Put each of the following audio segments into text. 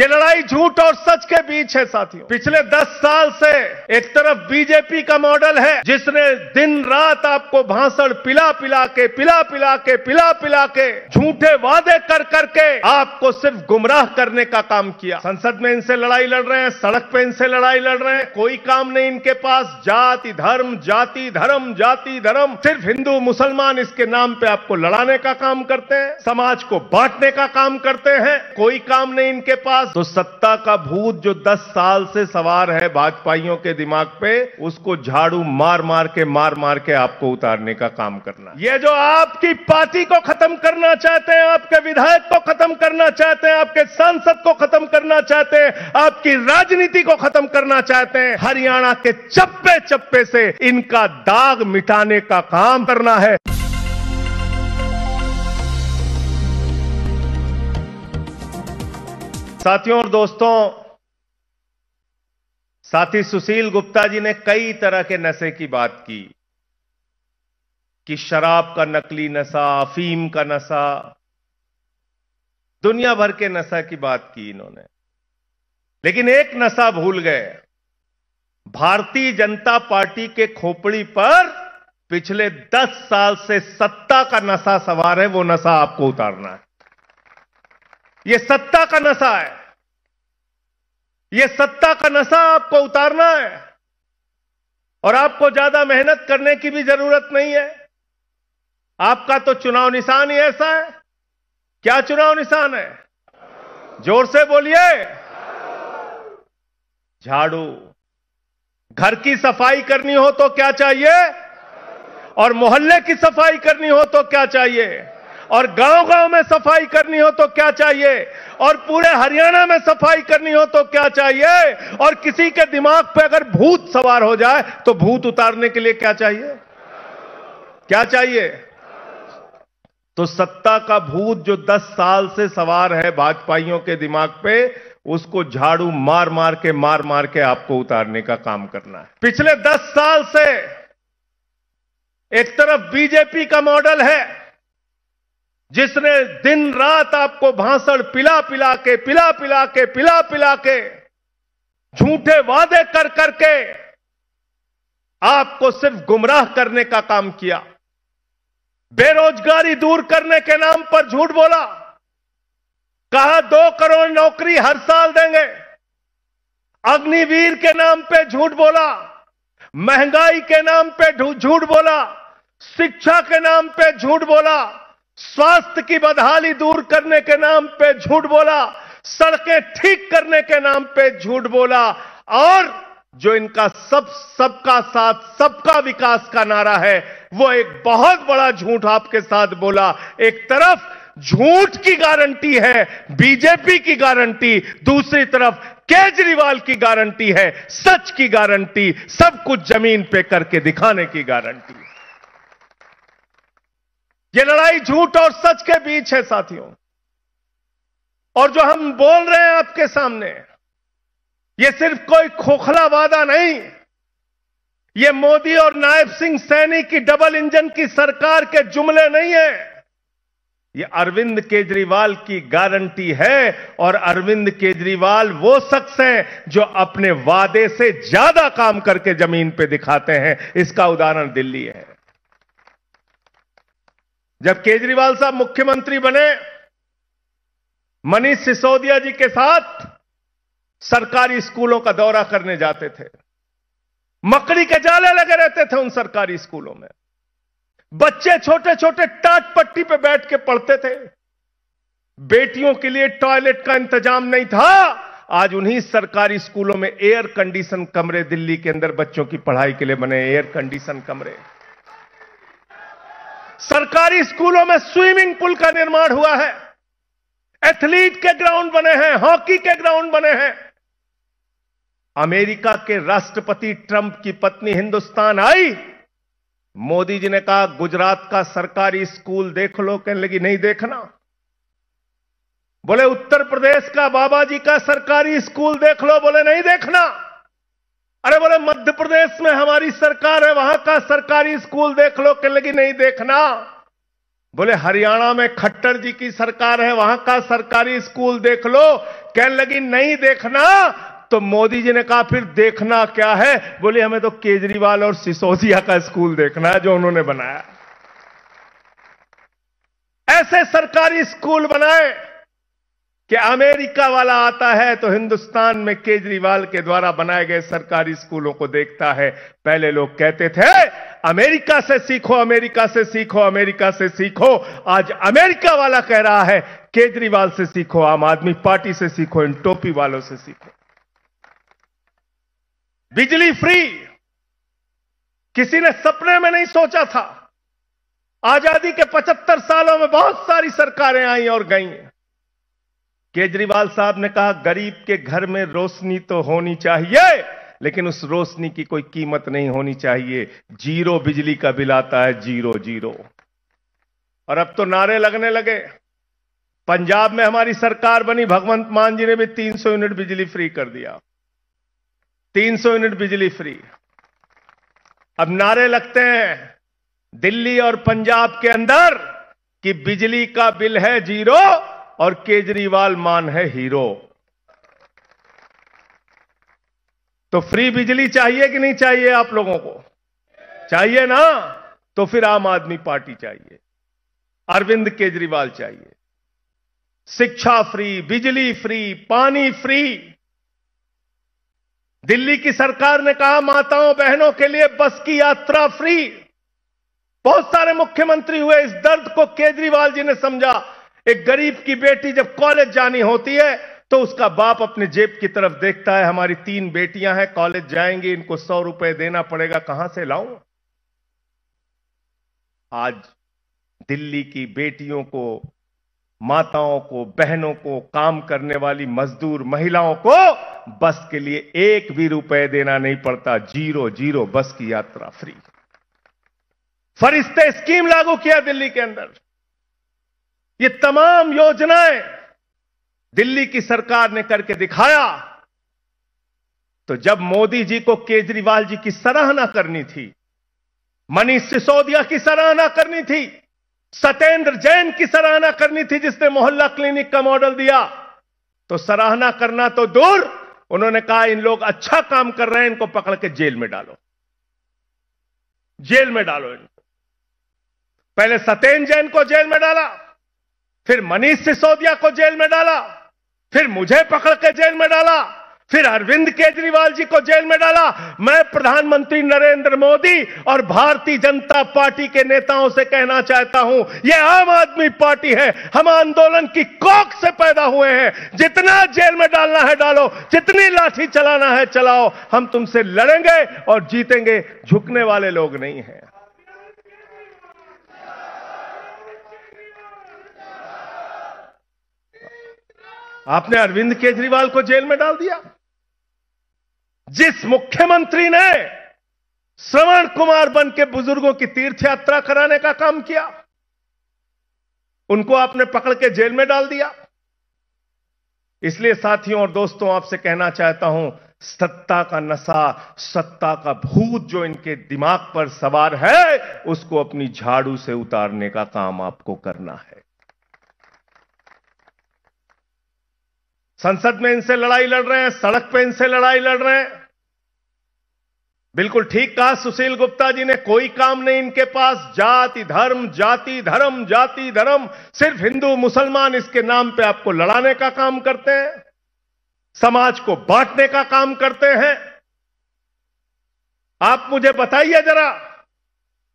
ये लड़ाई झूठ और सच के बीच है साथियों पिछले दस साल से एक तरफ बीजेपी का मॉडल है जिसने दिन रात आपको भाषण पिला पिला के पिला पिला के पिला पिला के झूठे वादे कर करके आपको सिर्फ गुमराह करने का काम किया संसद में इनसे लड़ाई लड़ रहे हैं सड़क पे इनसे लड़ाई लड़ रहे हैं कोई काम नहीं इनके पास जाति धर्म जाति धर्म जाति धर्म सिर्फ हिंदू मुसलमान इसके नाम पे आपको लड़ाने का काम करते हैं समाज को बांटने का काम करते हैं कोई काम नहीं इनके पास तो सत्ता का भूत जो 10 साल से सवार है भाजपाइयों के दिमाग पे उसको झाड़ू मार मार के मार मार के आपको उतारने का काम करना ये जो आपकी पार्टी को खत्म करना चाहते हैं आपके विधायक को खत्म करना चाहते हैं आपके सांसद को खत्म करना चाहते हैं आपकी राजनीति को खत्म करना चाहते हैं हरियाणा के चप्पे चप्पे से इनका दाग मिटाने का काम करना है साथियों और दोस्तों साथी सुशील गुप्ता जी ने कई तरह के नशे की बात की कि शराब का नकली नशा अफीम का नशा दुनिया भर के नशा की बात की इन्होंने लेकिन एक नशा भूल गए भारतीय जनता पार्टी के खोपड़ी पर पिछले दस साल से सत्ता का नशा सवार है वो नशा आपको उतारना है यह सत्ता का नशा है यह सत्ता का नशा आपको उतारना है और आपको ज्यादा मेहनत करने की भी जरूरत नहीं है आपका तो चुनाव निशान ही ऐसा है क्या चुनाव निशान है जोर से बोलिए झाड़ू घर की सफाई करनी हो तो क्या चाहिए और मोहल्ले की सफाई करनी हो तो क्या चाहिए और गांव गांव में सफाई करनी हो तो क्या चाहिए और पूरे हरियाणा में सफाई करनी हो तो क्या चाहिए और किसी के दिमाग पे अगर भूत सवार हो जाए तो भूत उतारने के लिए क्या चाहिए क्या चाहिए तो सत्ता का भूत जो 10 साल से सवार है भाजपाइयों के दिमाग पे उसको झाड़ू मार मार के मार मार के आपको उतारने का काम करना है पिछले 10 साल से एक तरफ बीजेपी का मॉडल है जिसने दिन रात आपको भाषण पिला पिला के पिला पिला के पिला पिला के झूठे वादे कर करके आपको सिर्फ गुमराह करने का काम किया बेरोजगारी दूर करने के नाम पर झूठ बोला कहा दो करोड़ नौकरी हर साल देंगे अग्निवीर के नाम पे झूठ बोला महंगाई के नाम पे झूठ बोला शिक्षा के नाम पे झूठ बोला स्वास्थ्य की बदहाली दूर करने के नाम पे झूठ बोला सड़कें ठीक करने के नाम पे झूठ बोला और जो इनका सब सबका साथ सबका विकास का नारा है वो एक बहुत बड़ा झूठ आपके साथ बोला एक तरफ झूठ की गारंटी है बीजेपी की गारंटी दूसरी तरफ केजरीवाल की गारंटी है सच की गारंटी सब कुछ जमीन पे करके दिखाने की गारंटी ये लड़ाई झूठ और सच के बीच है साथियों और जो हम बोल रहे हैं आपके सामने ये सिर्फ कोई खोखला वादा नहीं ये मोदी और नायब सिंह सैनी की डबल इंजन की सरकार के जुमले नहीं है ये अरविंद केजरीवाल की गारंटी है और अरविंद केजरीवाल वो शख्स हैं जो अपने वादे से ज्यादा काम करके जमीन पे दिखाते हैं इसका उदाहरण दिल्ली है जब केजरीवाल साहब मुख्यमंत्री बने मनीष सिसोदिया जी के साथ सरकारी स्कूलों का दौरा करने जाते थे मकड़ी के जाले लगे रहते थे उन सरकारी स्कूलों में बच्चे छोटे छोटे टाट पट्टी पे बैठ के पढ़ते थे बेटियों के लिए टॉयलेट का इंतजाम नहीं था आज उन्हीं सरकारी स्कूलों में एयर कंडीशन कमरे दिल्ली के अंदर बच्चों की पढ़ाई के लिए बने एयर कंडीशन कमरे सरकारी स्कूलों में स्विमिंग पूल का निर्माण हुआ है एथलीट के ग्राउंड बने हैं हॉकी के ग्राउंड बने हैं अमेरिका के राष्ट्रपति ट्रंप की पत्नी हिंदुस्तान आई मोदी जी ने कहा गुजरात का सरकारी स्कूल देख लो कहने लगी नहीं देखना बोले उत्तर प्रदेश का बाबा जी का सरकारी स्कूल देख लो बोले नहीं देखना अरे बोले मध्य प्रदेश में हमारी सरकार है वहां का सरकारी स्कूल देख लो कह लगी नहीं देखना बोले हरियाणा में खट्टर जी की सरकार है वहां का सरकारी स्कूल देख लो कह लगी नहीं देखना तो मोदी जी ने कहा फिर देखना क्या है बोले हमें तो केजरीवाल और सिसोदिया का स्कूल देखना है जो उन्होंने बनाया ऐसे सरकारी स्कूल बनाए कि अमेरिका वाला आता है तो हिंदुस्तान में केजरीवाल के द्वारा बनाए गए सरकारी स्कूलों को देखता है पहले लोग कहते थे अमेरिका से सीखो अमेरिका से सीखो अमेरिका से सीखो आज अमेरिका वाला कह रहा है केजरीवाल से सीखो आम आदमी पार्टी से सीखो इन टोपी वालों से सीखो बिजली फ्री किसी ने सपने में नहीं सोचा था आजादी के 75 सालों में बहुत सारी सरकारें आई और गई हैं केजरीवाल साहब ने कहा गरीब के घर में रोशनी तो होनी चाहिए लेकिन उस रोशनी की कोई कीमत नहीं होनी चाहिए जीरो बिजली का बिल आता है जीरो जीरो और अब तो नारे लगने लगे पंजाब में हमारी सरकार बनी भगवंत मान जी ने भी 300 यूनिट बिजली फ्री कर दिया 300 यूनिट बिजली फ्री अब नारे लगते हैं दिल्ली और पंजाब के अंदर कि बिजली का बिल है जीरो और केजरीवाल मान है हीरो तो फ्री बिजली चाहिए कि नहीं चाहिए आप लोगों को चाहिए ना तो फिर आम आदमी पार्टी चाहिए अरविंद केजरीवाल चाहिए शिक्षा फ्री बिजली फ्री पानी फ्री दिल्ली की सरकार ने कहा माताओं बहनों के लिए बस की यात्रा फ्री बहुत सारे मुख्यमंत्री हुए इस दर्द को केजरीवाल जी ने समझा एक गरीब की बेटी जब कॉलेज जानी होती है तो उसका बाप अपने जेब की तरफ देखता है हमारी तीन बेटियां हैं कॉलेज जाएंगी इनको सौ रुपए देना पड़ेगा कहां से लाऊं आज दिल्ली की बेटियों को माताओं को बहनों को काम करने वाली मजदूर महिलाओं को बस के लिए एक भी रुपए देना नहीं पड़ता जीरो जीरो बस की यात्रा फ्री फरिश्ते स्कीम लागू किया दिल्ली के अंदर ये तमाम योजनाएं दिल्ली की सरकार ने करके दिखाया तो जब मोदी जी को केजरीवाल जी की सराहना करनी थी मनीष सिसोदिया की सराहना करनी थी सत्येंद्र जैन की सराहना करनी थी जिसने मोहल्ला क्लिनिक का मॉडल दिया तो सराहना करना तो दूर उन्होंने कहा इन लोग अच्छा काम कर रहे हैं इनको पकड़ के जेल में डालो जेल में डालो इनको पहले सत्येंद्र जैन को जेल में डाला फिर मनीष सिसोदिया को जेल में डाला फिर मुझे पकड़ के जेल में डाला फिर अरविंद केजरीवाल जी को जेल में डाला मैं प्रधानमंत्री नरेंद्र मोदी और भारतीय जनता पार्टी के नेताओं से कहना चाहता हूं यह आम आदमी पार्टी है हम आंदोलन की कोख से पैदा हुए हैं जितना जेल में डालना है डालो जितनी लाठी चलाना है चलाओ हम तुमसे लड़ेंगे और जीतेंगे झुकने वाले लोग नहीं हैं आपने अरविंद केजरीवाल को जेल में डाल दिया जिस मुख्यमंत्री ने श्रवण कुमार बन के बुजुर्गों की तीर्थ यात्रा कराने का काम किया उनको आपने पकड़ के जेल में डाल दिया इसलिए साथियों और दोस्तों आपसे कहना चाहता हूं सत्ता का नशा सत्ता का भूत जो इनके दिमाग पर सवार है उसको अपनी झाड़ू से उतारने का काम आपको करना है संसद में इनसे लड़ाई लड़ रहे हैं सड़क पे इनसे लड़ाई लड़ रहे हैं बिल्कुल ठीक कहा सुशील गुप्ता जी ने कोई काम नहीं इनके पास जाति धर्म जाति धर्म जाति धर्म सिर्फ हिंदू मुसलमान इसके नाम पे आपको लड़ाने का काम करते हैं समाज को बांटने का काम करते हैं आप मुझे बताइए जरा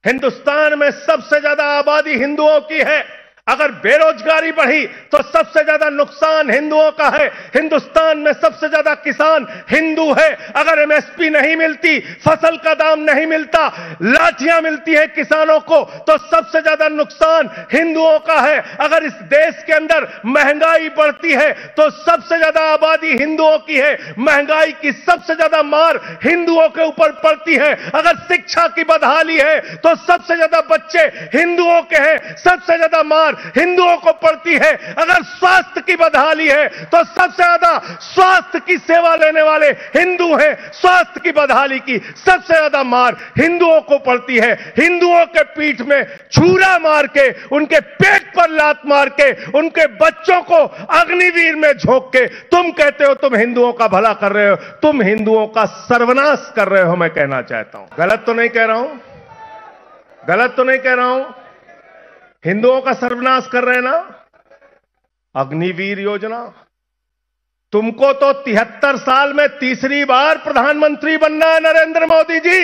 हिंदुस्तान में सबसे ज्यादा आबादी हिंदुओं की है अगर बेरोजगारी बढ़ी तो सबसे ज्यादा नुकसान हिंदुओं का है हिंदुस्तान में सबसे ज्यादा किसान हिंदू है अगर एमएसपी नहीं मिलती फसल का दाम नहीं मिलता लाठियां मिलती है किसानों को तो सबसे ज्यादा नुकसान हिंदुओं का है अगर इस देश के अंदर महंगाई बढ़ती है तो सबसे ज्यादा आबादी हिंदुओं की है महंगाई की सबसे ज्यादा मार हिंदुओं के ऊपर पड़ती है अगर शिक्षा की बदहाली है तो सबसे ज्यादा बच्चे हिंदुओं के हैं सबसे ज्यादा मार हिंदुओं को पड़ती है अगर स्वास्थ्य की बदहाली है तो सबसे ज्यादा स्वास्थ्य की सेवा लेने वाले हिंदू हैं स्वास्थ्य की बदहाली की सबसे ज्यादा मार हिंदुओं को पड़ती है हिंदुओं के पीठ में छूरा मार के उनके पेट पर लात मार के उनके बच्चों को अग्निवीर में झोंक के तुम कहते हो तुम हिंदुओं का भला कर रहे हो तुम हिंदुओं का सर्वनाश कर रहे हो मैं कहना चाहता हूं गलत तो नहीं कह रहा हूं गलत तो नहीं कह रहा हूं हिंदुओं का सर्वनाश कर रहे ना अग्निवीर योजना तुमको तो तिहत्तर साल में तीसरी बार प्रधानमंत्री बनना है नरेंद्र मोदी जी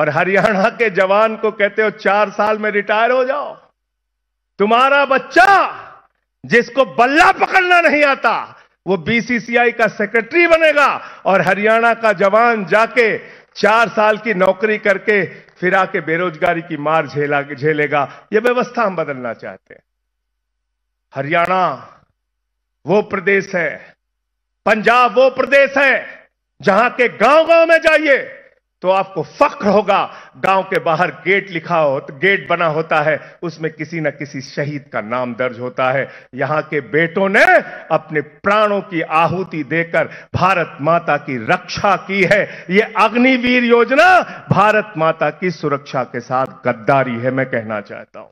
और हरियाणा के जवान को कहते हो चार साल में रिटायर हो जाओ तुम्हारा बच्चा जिसको बल्ला पकड़ना नहीं आता वो बीसीसीआई का सेक्रेटरी बनेगा और हरियाणा का जवान जाके चार साल की नौकरी करके फिर आके बेरोजगारी की मार झेला झेलेगा यह व्यवस्था हम बदलना चाहते हैं हरियाणा वो प्रदेश है पंजाब वो प्रदेश है जहां के गांव गांव में जाइए तो आपको फख्र होगा गांव के बाहर गेट लिखा हो तो गेट बना होता है उसमें किसी ना किसी शहीद का नाम दर्ज होता है यहां के बेटों ने अपने प्राणों की आहुति देकर भारत माता की रक्षा की है यह अग्निवीर योजना भारत माता की सुरक्षा के साथ गद्दारी है मैं कहना चाहता हूं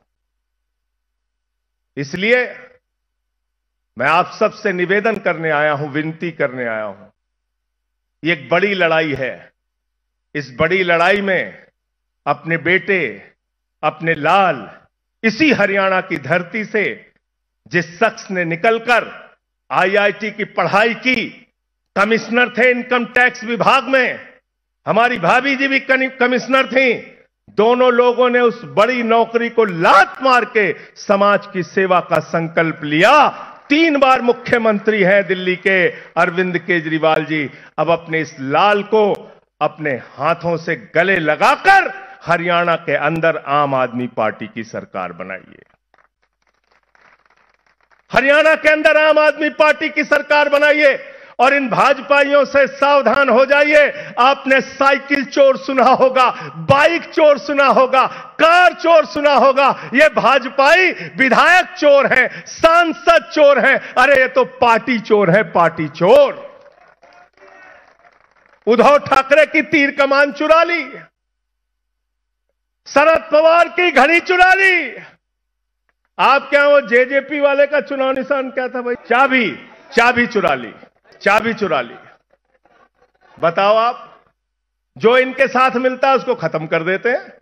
इसलिए मैं आप सबसे निवेदन करने आया हूं विनती करने आया हूं ये एक बड़ी लड़ाई है इस बड़ी लड़ाई में अपने बेटे अपने लाल इसी हरियाणा की धरती से जिस शख्स ने निकलकर आईआईटी की पढ़ाई की कमिश्नर थे इनकम टैक्स विभाग में हमारी भाभी जी भी कमिश्नर थी दोनों लोगों ने उस बड़ी नौकरी को लात मार के समाज की सेवा का संकल्प लिया तीन बार मुख्यमंत्री हैं दिल्ली के अरविंद केजरीवाल जी अब अपने इस लाल को अपने हाथों से गले लगाकर हरियाणा के अंदर आम आदमी पार्टी की सरकार बनाइए हरियाणा के अंदर आम आदमी पार्टी की सरकार बनाइए और इन भाजपाइयों से सावधान हो जाइए आपने साइकिल चोर सुना होगा बाइक चोर सुना होगा कार चोर सुना होगा ये भाजपाई विधायक चोर हैं सांसद चोर हैं अरे ये तो पार्टी चोर है पार्टी चोर उद्धव ठाकरे की तीर कमान चुरा ली शरद पवार की घड़ी चुरा ली आप क्या वो जेजेपी वाले का चुनाव निशान क्या था भाई चाबी चाबी चुरा ली चाबी चुरा ली बताओ आप जो इनके साथ मिलता है उसको खत्म कर देते हैं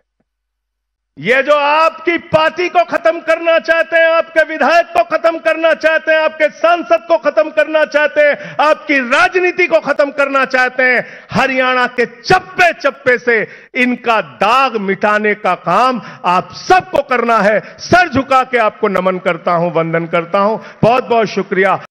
ये जो आपकी पार्टी को खत्म करना चाहते हैं आपके विधायक को खत्म करना चाहते हैं आपके सांसद को खत्म करना चाहते हैं आपकी राजनीति को खत्म करना चाहते हैं हरियाणा के चप्पे चप्पे से इनका दाग मिटाने का काम आप सबको करना है सर झुका के आपको नमन करता हूं वंदन करता हूं बहुत बहुत शुक्रिया